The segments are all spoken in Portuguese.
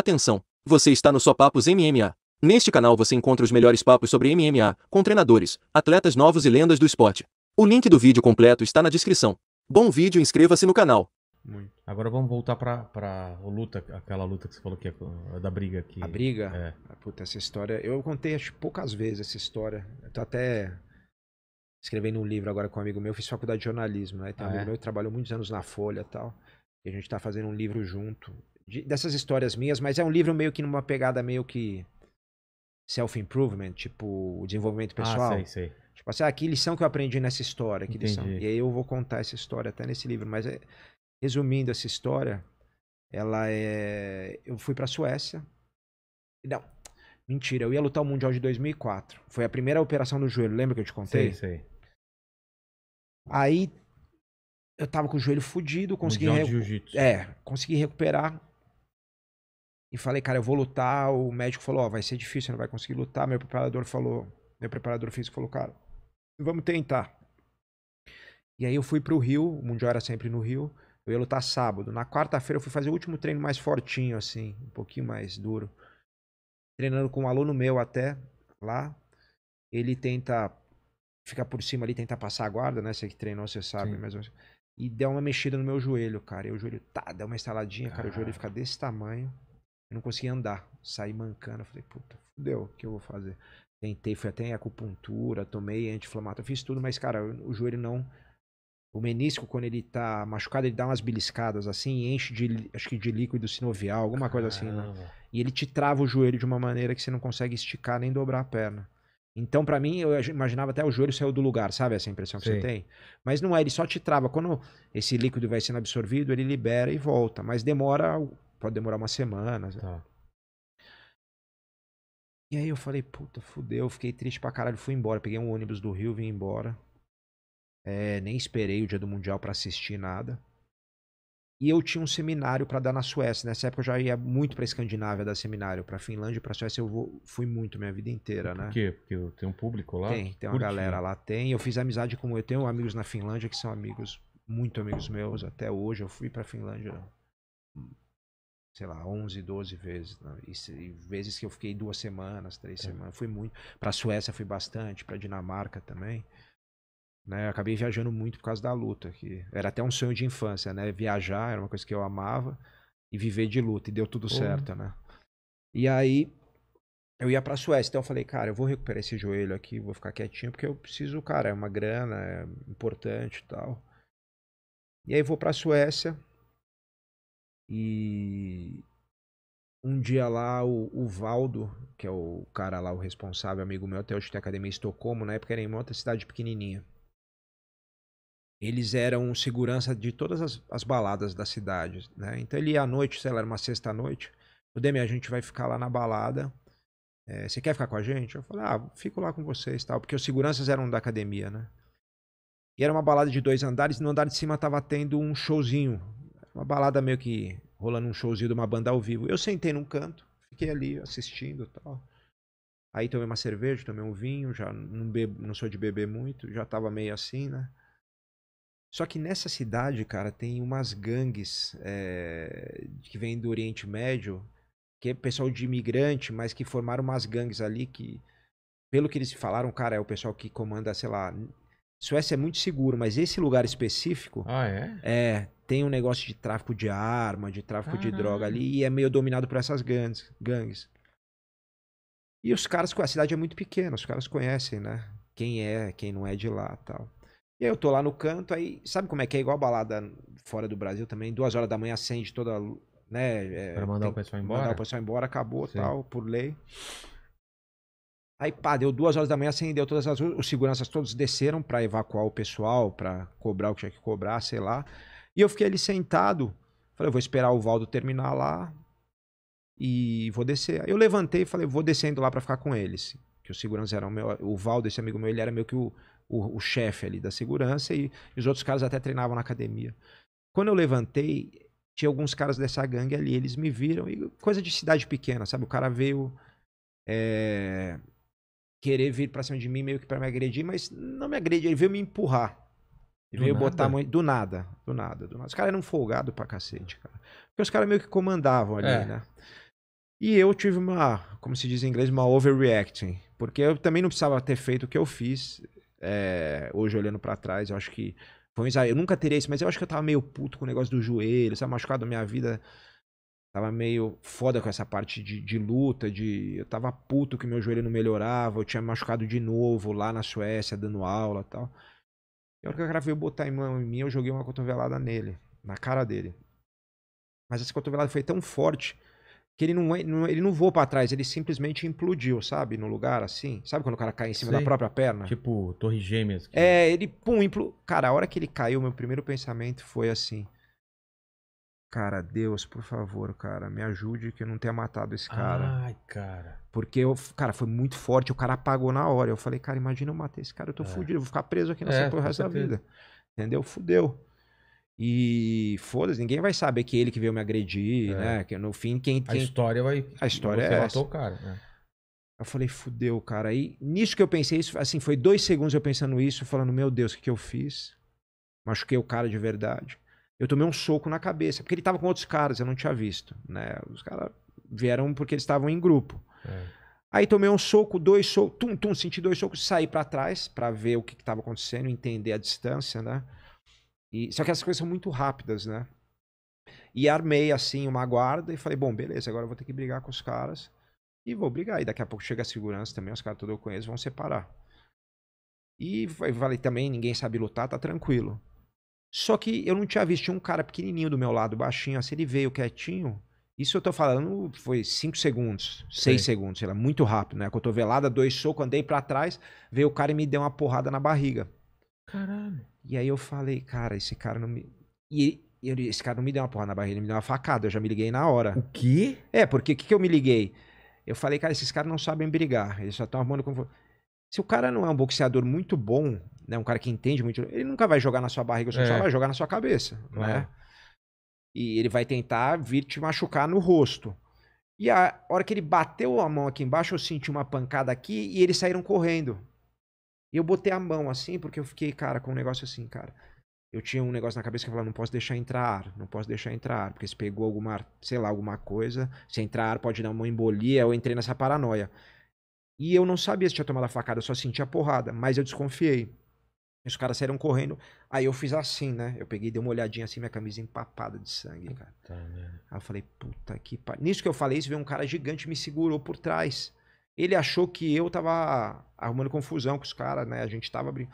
Atenção! Você está no Só Papos MMA. Neste canal você encontra os melhores papos sobre MMA, com treinadores, atletas novos e lendas do esporte. O link do vídeo completo está na descrição. Bom vídeo e inscreva-se no canal. Muito. Agora vamos voltar para a luta, aquela luta que você falou que é, é da briga aqui. A briga? É. Puta, essa história. Eu contei acho, poucas vezes essa história. Eu tô até escrevendo um livro agora com um amigo meu. Eu fiz faculdade de jornalismo, né? Tem um ah, amigo é? meu que trabalhou muitos anos na Folha e tal. E a gente tá fazendo um livro junto dessas histórias minhas, mas é um livro meio que numa pegada meio que self-improvement, tipo desenvolvimento ah, pessoal. Ah, sei, sei. Tipo assim, ah, que lição que eu aprendi nessa história, que Entendi. lição. E aí eu vou contar essa história até nesse livro, mas é, resumindo essa história, ela é eu fui para Suécia. Não. Mentira, eu ia lutar o Mundial de 2004. Foi a primeira operação do joelho, lembra que eu te contei? Sei, sei. Aí eu tava com o joelho fudido, consegui Mundial recu... jiu-jitsu. É, consegui recuperar. E falei, cara, eu vou lutar. O médico falou, ó, oh, vai ser difícil, você não vai conseguir lutar. Meu preparador falou, meu preparador físico falou, cara, vamos tentar. E aí eu fui pro Rio, o Mundial era sempre no Rio. Eu ia lutar sábado. Na quarta-feira eu fui fazer o último treino mais fortinho, assim, um pouquinho mais duro. Treinando com um aluno meu até lá. Ele tenta ficar por cima ali, tentar passar a guarda, né? Você que treinou, você sabe, mas e deu uma mexida no meu joelho, cara. E o joelho, tá, deu uma estaladinha, cara. Ah. O joelho fica desse tamanho. Eu não conseguia andar, saí mancando. Eu falei, puta, fudeu, o que eu vou fazer? Tentei, fui até em acupuntura, tomei anti-inflamatório, fiz tudo, mas, cara, o joelho não. O menisco, quando ele tá machucado, ele dá umas beliscadas assim, enche de, acho que de líquido sinovial, alguma coisa assim, né? E ele te trava o joelho de uma maneira que você não consegue esticar nem dobrar a perna. Então, para mim, eu imaginava até o joelho saiu do lugar, sabe essa impressão que Sim. você tem? Mas não é, ele só te trava. Quando esse líquido vai sendo absorvido, ele libera e volta, mas demora pode demorar uma semana. Tá. E aí eu falei, puta, fudeu, fiquei triste pra caralho, fui embora, peguei um ônibus do Rio, vim embora. É, nem esperei o dia do Mundial para assistir nada. E eu tinha um seminário para dar na Suécia. Nessa época eu já ia muito para Escandinávia dar seminário, para Finlândia e para Suécia eu vou, fui muito minha vida inteira, Por né? Por quê? Porque tem um público lá? Tem, tem uma Curtinho. galera lá, tem. Eu fiz amizade com eu tenho amigos na Finlândia que são amigos, muito amigos meus até hoje. Eu fui para Finlândia sei lá, 11, 12 vezes. Né? E, vezes que eu fiquei duas semanas, três é. semanas. Fui muito. Pra Suécia fui bastante, pra Dinamarca também. Né? Eu acabei viajando muito por causa da luta. Que era até um sonho de infância, né? Viajar era uma coisa que eu amava e viver de luta. E deu tudo certo, né? E aí eu ia pra Suécia. Então eu falei, cara, eu vou recuperar esse joelho aqui, vou ficar quietinho, porque eu preciso, cara, é uma grana, é importante e tal. E aí vou pra Suécia e um dia lá o, o, Valdo, que é o cara lá, o responsável, amigo meu, até hoje tem academia em Estocolmo, na época era em outra cidade pequenininha. Eles eram segurança de todas as, as baladas da cidade, né? Então ele ia à noite, sei lá, era uma sexta-noite. O Demi, a gente vai ficar lá na balada. É, você quer ficar com a gente? Eu falei, ah, fico lá com vocês tal. Porque os seguranças eram da academia, né? E era uma balada de dois andares. No andar de cima tava tendo um showzinho uma balada meio que rolando um showzinho de uma banda ao vivo. Eu sentei num canto, fiquei ali assistindo e tal. Aí tomei uma cerveja, tomei um vinho, já não, bebo, não sou de beber muito, já tava meio assim, né? Só que nessa cidade, cara, tem umas gangues é, que vêm do Oriente Médio, que é pessoal de imigrante, mas que formaram umas gangues ali que, pelo que eles falaram, cara, é o pessoal que comanda, sei lá, Suécia é muito seguro, mas esse lugar específico. Ah, é? É. Tem um negócio de tráfico de arma, de tráfico Caramba. de droga ali, ah. e é meio dominado por essas gangues. gangues. E os caras, a cidade é muito pequena, os caras conhecem, né? Quem é, quem não é de lá tal. E aí eu tô lá no canto, aí sabe como é que é? Igual a balada fora do Brasil também, duas horas da manhã acende toda. Né, é, pra mandar o pessoal embora. Mandar o pessoal embora, acabou Sim. tal, por lei. Aí, pá, deu duas horas da manhã, acendeu todas as Os seguranças todos desceram para evacuar o pessoal, para cobrar o que tinha que cobrar, sei lá. E eu fiquei ali sentado. Falei, vou esperar o Valdo terminar lá e vou descer. Aí eu levantei e falei, vou descendo lá para ficar com eles. Que os seguranças eram meu. O Valdo, esse amigo meu, ele era meio que o, o, o chefe ali da segurança e, e os outros caras até treinavam na academia. Quando eu levantei, tinha alguns caras dessa gangue ali, eles me viram. E coisa de cidade pequena, sabe? O cara veio. É, querer vir pra cima de mim, meio que pra me agredir, mas não me agredir, ele veio me empurrar. Ele do veio nada? botar a mão. Do nada, do nada, do nada. Os caras eram folgados pra cacete, cara. Porque os caras meio que comandavam ali, é. né? E eu tive uma, como se diz em inglês, uma overreacting. Porque eu também não precisava ter feito o que eu fiz. É, hoje, olhando para trás, eu acho que foi um Eu nunca teria isso, mas eu acho que eu tava meio puto com o negócio do joelho, sabe? Machucado a minha vida. Tava meio foda com essa parte de, de, luta, de. Eu tava puto que meu joelho não melhorava, eu tinha machucado de novo lá na Suécia, dando aula tal. E a hora que o cara veio botar em mão em mim, eu joguei uma cotovelada nele, na cara dele. Mas essa cotovelada foi tão forte que ele não, é, ele não voou para trás, ele simplesmente implodiu, sabe? No lugar assim. Sabe quando o cara cai em cima Sei. da própria perna? Tipo, torre gêmeas. Que... É, ele pum, implodiu. Cara, a hora que ele caiu, meu primeiro pensamento foi assim. Cara, Deus, por favor, cara, me ajude que eu não tenha matado esse cara. Ai, cara. Porque, eu, cara, foi muito forte. O cara apagou na hora. Eu falei, cara, imagina eu matar esse cara. Eu tô é. fudido, eu vou ficar preso aqui nessa é, porra resto da vida. Entendeu? Fudeu. E foda-se, ninguém vai saber que ele que veio me agredir, é. né? Que no fim, quem, quem... A história vai. A história Você é. Matou essa. o cara, né? Eu falei, fudeu, cara. aí nisso que eu pensei, isso, assim, foi dois segundos eu pensando isso, falando, meu Deus, o que, que eu fiz? Machuquei o cara de verdade eu tomei um soco na cabeça, porque ele estava com outros caras, eu não tinha visto, né? Os caras vieram porque eles estavam em grupo. É. Aí tomei um soco, dois socos, tum, tum, senti dois socos, saí para trás para ver o que estava acontecendo, entender a distância, né? E, só que essas coisas são muito rápidas, né? E armei, assim, uma guarda e falei, bom, beleza, agora eu vou ter que brigar com os caras e vou brigar. E daqui a pouco chega a segurança também, os caras todos eu conheço vão separar. E falei também, ninguém sabe lutar, tá tranquilo. Só que eu não tinha visto, tinha um cara pequenininho do meu lado, baixinho, assim, ele veio quietinho. Isso eu tô falando foi 5 segundos, 6 segundos, era muito rápido, né? Cotovelada, dois socos, andei para trás, veio o cara e me deu uma porrada na barriga. Caralho. E aí eu falei, cara, esse cara não me. E ele, esse cara não me deu uma porrada na barriga, ele me deu uma facada, eu já me liguei na hora. O quê? É, porque o que, que eu me liguei? Eu falei, cara, esses caras não sabem brigar, eles só estão arrumando como. Se o cara não é um boxeador muito bom, né, um cara que entende muito, ele nunca vai jogar na sua barriga, é. só vai jogar na sua cabeça, é. né? E ele vai tentar vir te machucar no rosto. E a hora que ele bateu a mão aqui embaixo, eu senti uma pancada aqui e eles saíram correndo. E eu botei a mão assim, porque eu fiquei, cara, com um negócio assim, cara. Eu tinha um negócio na cabeça que eu falava, não posso deixar entrar não posso deixar entrar porque se pegou alguma, sei lá, alguma coisa, se entrar ar pode dar uma embolia, eu entrei nessa paranoia. E eu não sabia se tinha tomado a facada, eu só sentia a porrada, mas eu desconfiei. Os caras saíram correndo. Aí eu fiz assim, né? Eu peguei, dei uma olhadinha assim, minha camisa empapada de sangue, cara. Tá, né? Aí eu falei, puta que pariu. Nisso que eu falei, isso veio um cara gigante me segurou por trás. Ele achou que eu tava arrumando confusão com os caras, né? A gente tava abrindo.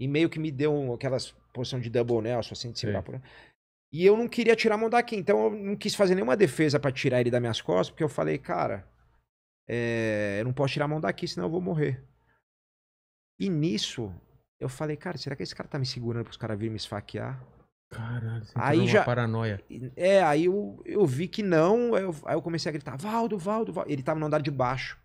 E meio que me deu aquelas posição de double Nelson, assim, de segurar por. Né? E eu não queria tirar a mão daqui, então eu não quis fazer nenhuma defesa para tirar ele das minhas costas, porque eu falei, cara, é, eu não posso tirar a mão daqui, senão eu vou morrer. E nisso, eu falei, cara, será que esse cara tá me segurando pros caras virem me esfaquear? Caralho, você aí já uma paranoia. É, aí eu, eu vi que não, aí eu, aí eu comecei a gritar, Valdo, Valdo, Valdo. Ele tava no andar de baixo.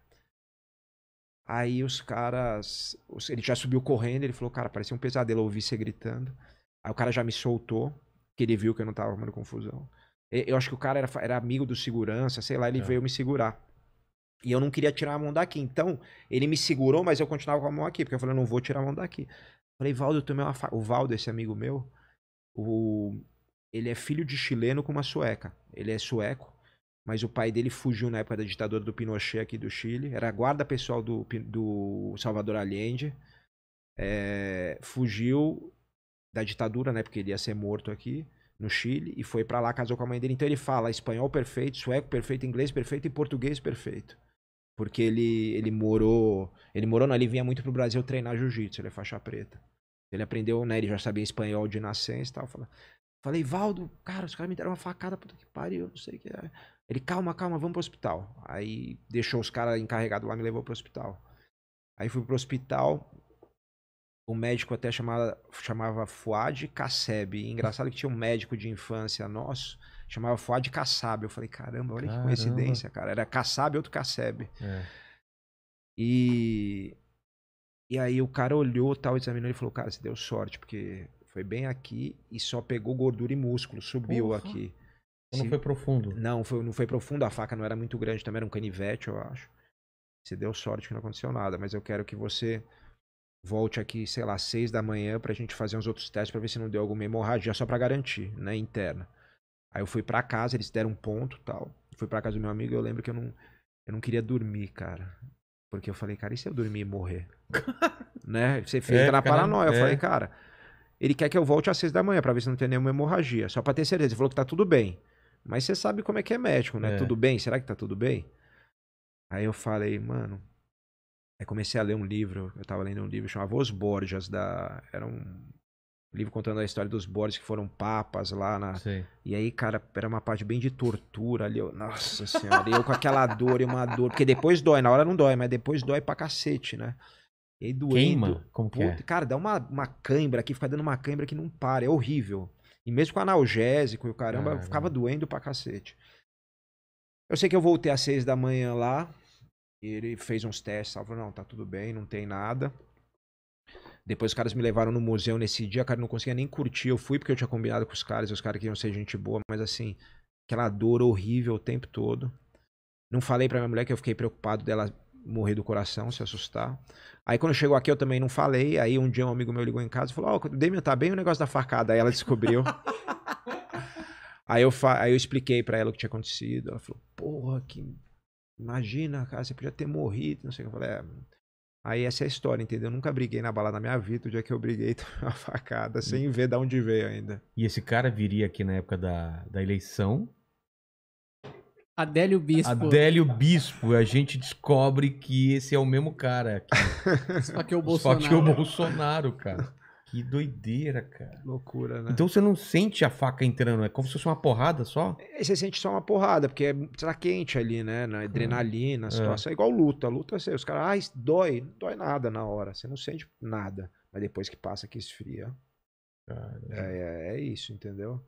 Aí os caras. Ele já subiu correndo, ele falou, cara, parecia um pesadelo ouvir você gritando. Aí o cara já me soltou, que ele viu que eu não tava arrumando confusão. Eu acho que o cara era, era amigo do segurança, sei lá, ele é. veio me segurar. E eu não queria tirar a mão daqui. Então, ele me segurou, mas eu continuava com a mão aqui, porque eu falei, não vou tirar a mão daqui. falei, Valdo, eu tomei uma O Valdo, esse amigo meu, o... ele é filho de chileno com uma sueca. Ele é sueco, mas o pai dele fugiu na época da ditadura do Pinochet aqui do Chile. Era guarda pessoal do, do Salvador Allende. É... Fugiu da ditadura, né? Porque ele ia ser morto aqui no Chile e foi para lá, casou com a mãe dele. Então ele fala espanhol perfeito, sueco perfeito, inglês perfeito e português perfeito. Porque ele, ele morou. Ele morou, não, ele vinha muito pro Brasil treinar jiu-jitsu, ele é faixa preta. Ele aprendeu, né? Ele já sabia espanhol de nascença e tal. Falei, falei Valdo, cara, os caras me deram uma facada, puta que pariu, não sei o que é. Ele, calma, calma, vamos pro hospital. Aí deixou os caras encarregados lá, me levou pro hospital. Aí fui pro hospital. O médico até chamava, chamava Fuad Kasseb. Engraçado que tinha um médico de infância nosso chamava Fuad Kassab. Eu falei, caramba, olha caramba. que coincidência, cara. Era Kassab e outro Kasseb. É. E, e aí o cara olhou, tal, examinou e falou, cara, você deu sorte, porque foi bem aqui e só pegou gordura e músculo, subiu Ufa. aqui. Se... Então não foi profundo? Não, foi, não foi profundo, a faca não era muito grande, também era um canivete, eu acho. Você deu sorte que não aconteceu nada, mas eu quero que você volte aqui, sei lá, seis da manhã pra gente fazer uns outros testes pra ver se não deu alguma hemorragia, só pra garantir, né, interna. Aí eu fui para casa, eles deram um ponto tal. Fui para casa do meu amigo e eu lembro que eu não, eu não queria dormir, cara. Porque eu falei, cara, e se eu dormir e morrer? né? Você fica é, na paranoia. Eu é. falei, cara, ele quer que eu volte às seis da manhã para ver se não tem nenhuma hemorragia. Só pra ter certeza. Ele falou que tá tudo bem. Mas você sabe como é que é médico, né? É. Tudo bem? Será que tá tudo bem? Aí eu falei, mano. Aí comecei a ler um livro. Eu tava lendo um livro chamado Os Borgias da. Era um livro contando a história dos Borges que foram papas lá na. Sim. E aí, cara, era uma parte bem de tortura ali. Eu... Nossa senhora, eu com aquela dor e uma dor. Porque depois dói, na hora não dói, mas depois dói pra cacete, né? E aí doendo. Queima? Como que é? puta, é? Cara, dá uma, uma cãibra aqui, fica dando uma cãibra que não para, é horrível. E mesmo com analgésico e o caramba, ah, ficava doendo pra cacete. Eu sei que eu voltei às seis da manhã lá, e ele fez uns testes, falou, não, tá tudo bem, não tem nada. Depois os caras me levaram no museu nesse dia, cara, não conseguia nem curtir. Eu fui porque eu tinha combinado com os caras, os caras queriam ser gente boa, mas assim, aquela dor horrível o tempo todo. Não falei pra minha mulher que eu fiquei preocupado dela morrer do coração, se assustar. Aí quando chegou aqui eu também não falei. Aí um dia um amigo meu ligou em casa e falou: Ó, oh, Demian, tá bem o negócio da facada? Aí ela descobriu. aí, eu fa... aí eu expliquei para ela o que tinha acontecido. Ela falou: Porra, que. Imagina, cara, você podia ter morrido. Não sei o que. Eu falei: É. Aí essa é a história, entendeu? Eu nunca briguei na balada da minha vida, o dia que eu briguei, tomei uma facada, sem ver de onde veio ainda. E esse cara viria aqui na época da, da eleição. Adélio Bispo. Adélio Bispo, a gente descobre que esse é o mesmo cara aqui. Só que o Bolsonaro. Só que o Bolsonaro, cara. Que doideira, cara. Loucura, né? Então você não sente a faca entrando, é como se fosse uma porrada só? É, você sente só uma porrada, porque tá quente ali, né? Na adrenalina, a situação. É. é igual luta. Luta, assim, os caras, ah, dói. Não dói nada na hora. Você não sente nada. Mas depois que passa, que esfria. É, é, é isso, entendeu?